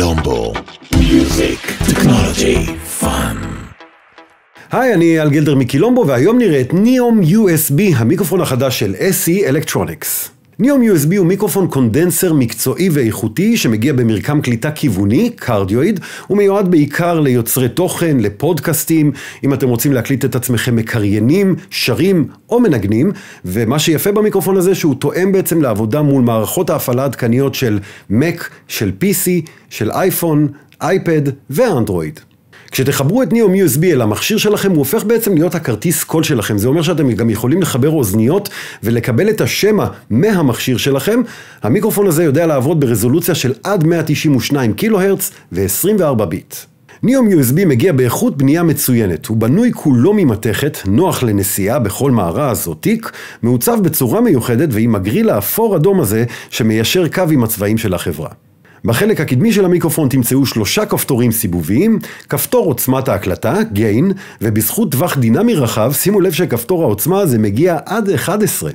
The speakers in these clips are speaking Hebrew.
קלומבו, מיוזיק, טכנולוגי, פאנ. היי, אני אל גילדר מקילומבו, והיום נראה את ניאום USB, המיקרופון החדש של SE Electronics. ניום USB הוא מיקרופון קונדנסר מקצועי ואיכותי שמגיע במרקם קליטה כיווני, קרדיואיד, הוא מיועד בעיקר ליוצרי תוכן, לפודקאסטים, אם אתם רוצים להקליט את עצמכם מקריינים, שרים או מנגנים, ומה שיפה במיקרופון הזה שהוא תואם בעצם לעבודה מול מערכות ההפעלה העדכניות של Mac, של PC, של אייפון, אייפד ואנדרואיד. כשתחברו את ניאום USB אל המכשיר שלכם, הוא הופך בעצם להיות הכרטיס קול שלכם. זה אומר שאתם גם יכולים לחבר אוזניות ולקבל את השמע מהמכשיר שלכם. המיקרופון הזה יודע לעבוד ברזולוציה של עד 192 קילו הרץ ו-24 ביט. ניאום USB מגיע באיכות בנייה מצוינת, הוא בנוי כולו ממתכת, נוח לנסיעה בכל מארז או תיק, מעוצב בצורה מיוחדת ועם הגריל האפור אדום הזה שמיישר קו עם הצבעים של החברה. בחלק הקדמי של המיקרופון תמצאו שלושה כפתורים סיבוביים, כפתור עוצמת ההקלטה, gain, ובזכות טווח דינמי רחב, שימו לב שכפתור העוצמה הזה מגיע עד 11.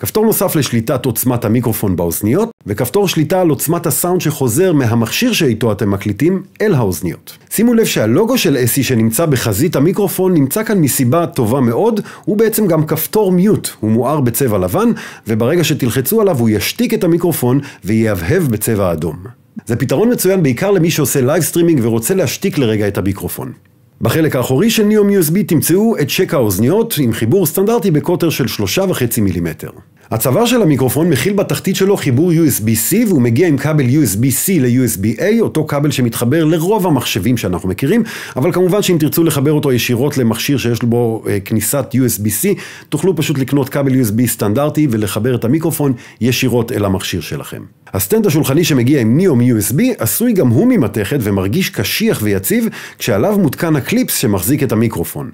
כפתור נוסף לשליטת עוצמת המיקרופון באוזניות, וכפתור שליטה על עוצמת הסאונד שחוזר מהמכשיר שאיתו אתם מקליטים אל האוזניות. שימו לב שהלוגו של אסי שנמצא בחזית המיקרופון נמצא כאן מסיבה טובה מאוד, הוא בעצם גם כפתור מיוט, הוא מואר בצבע לבן, וברגע שתלחצו עליו הוא ישתיק את המיקרופון ויהבהב בצבע אדום. זה פתרון מצוין בעיקר למי שעושה לייב סטרימינג ורוצה להשתיק לרגע את המיקרופון. בחלק האחורי של ניאום USB תמצאו את שקע האוזניות עם חיבור סטנדרטי בקוטר של 3.5 מילימטר. הצוואר של המיקרופון מכיל בתחתית שלו חיבור USB-C והוא מגיע עם כבל USB-C ל-USB-A, אותו כבל שמתחבר לרוב המחשבים שאנחנו מכירים, אבל כמובן שאם תרצו לחבר אותו ישירות למכשיר שיש בו אה, כניסת USB-C, תוכלו פשוט לקנות כבל USB סטנדרטי ולחבר את המיקרופון ישירות אל המכשיר שלכם. הסטנד השולחני שמגיע עם ניאום USB עשוי גם הוא ממתכת ומרגיש קשיח ויציב, כשעליו מותקן הקליפס שמחזיק את המיקרופון.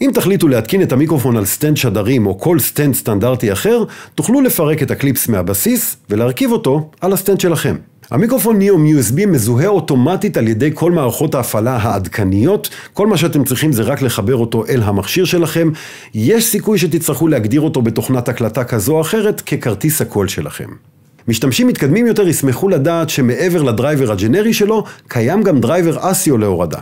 אם תחליטו להתקין את המיקרופון על סטנד שדרים או כל סטנד סטנדרטי אחר, תוכלו לפרק את הקליפס מהבסיס ולהרכיב אותו על הסטנד שלכם. המיקרופון ניאום USB מזוהה אוטומטית על ידי כל מערכות ההפעלה העדכניות, כל מה שאתם צריכים זה רק לחבר אותו אל המכשיר שלכם, יש סיכוי שתצטרכו להגדיר אותו בתוכנת הקלטה כזו או אחרת ככרטיס הקול שלכם. משתמשים מתקדמים יותר ישמחו לדעת שמעבר לדרייבר הג'נרי שלו, קיים גם דרייבר אסיו להורדה.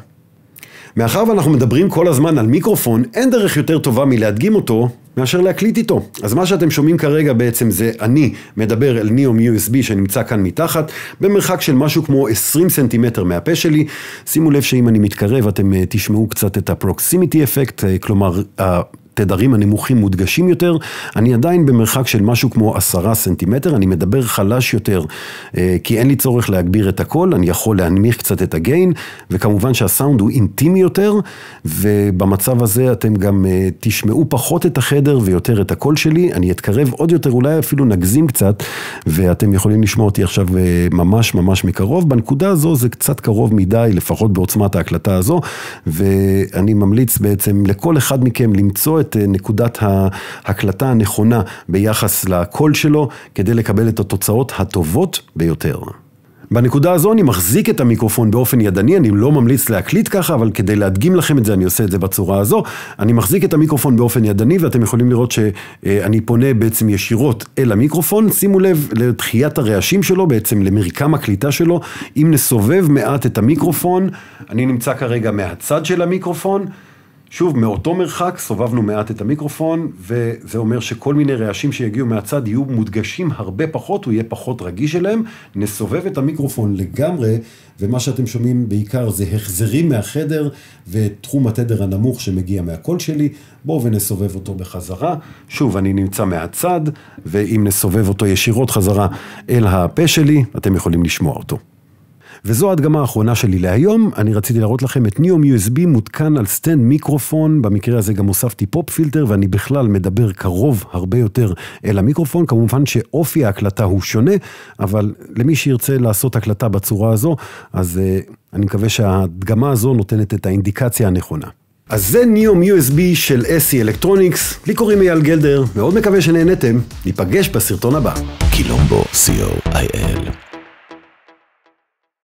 מאחר ואנחנו מדברים כל הזמן על מיקרופון, אין דרך יותר טובה מלהדגים אותו מאשר להקליט איתו. אז מה שאתם שומעים כרגע בעצם זה אני מדבר אל ניאום USB שנמצא כאן מתחת, במרחק של משהו כמו 20 סנטימטר מהפה שלי. שימו לב שאם אני מתקרב אתם אה, תשמעו קצת את ה-proximity effect, אה, כלומר התדרים הנמוכים מודגשים יותר, אני עדיין במרחק של משהו כמו עשרה סנטימטר, אני מדבר חלש יותר, אה, כי אין לי צורך להגביר את הקול, אני יכול להנמיך קצת את הגיין, וכמובן שהסאונד הוא אינטימי יותר, ובמצב הזה אתם גם אה, תשמעו פחות את החדר ויותר את הקול שלי, אני אתקרב עוד יותר, אולי אפילו נגזים קצת, ואתם יכולים לשמוע אותי עכשיו אה, ממש ממש מקרוב. בנקודה הזו זה קצת קרוב מדי, לפחות בעוצמת ההקלטה הזו, ואני ממליץ בעצם לכל אחד מכם למצוא את אה, נקודת ההקלטה הנכונה ביחס לקול שלו, כדי לקבל את התוצאות הטובות ביותר. בנקודה הזו אני מחזיק את המיקרופון באופן ידני, אני לא ממליץ להקליט ככה, אבל כדי להדגים לכם את זה, אני עושה את זה בצורה הזו. אני מחזיק את המיקרופון באופן ידני, ואתם יכולים לראות שאני אה, פונה בעצם ישירות אל המיקרופון. שימו לב לדחיית הרעשים שלו, בעצם למרקם הקליטה שלו. אם נסובב מעט את המיקרופון, אני נמצא כרגע מהצד של המיקרופון. שוב, מאותו מרחק סובבנו מעט את המיקרופון, וזה אומר שכל מיני רעשים שיגיעו מהצד יהיו מודגשים הרבה פחות, הוא יהיה פחות רגיש אליהם. נסובב את המיקרופון לגמרי, ומה שאתם שומעים בעיקר זה החזרים מהחדר ותחום התדר הנמוך שמגיע מהקול שלי. בואו ונסובב אותו בחזרה. שוב, אני נמצא מהצד, ואם נסובב אותו ישירות חזרה אל הפה שלי, אתם יכולים לשמוע אותו. וזו ההדגמה האחרונה שלי להיום, אני רציתי להראות לכם את ניום USB מותקן על סטנד מיקרופון, במקרה הזה גם הוספתי פופ פילטר ואני בכלל מדבר קרוב הרבה יותר אל המיקרופון, כמובן שאופי ההקלטה הוא שונה, אבל למי שירצה לעשות הקלטה בצורה הזו, אז uh, אני מקווה שההדגמה הזו נותנת את האינדיקציה הנכונה. אז זה ניום USB של אסי אלקטרוניקס, לי קוראים אייל גלדר, מאוד מקווה שנהנתם, ניפגש בסרטון הבא. קילומבו, co.il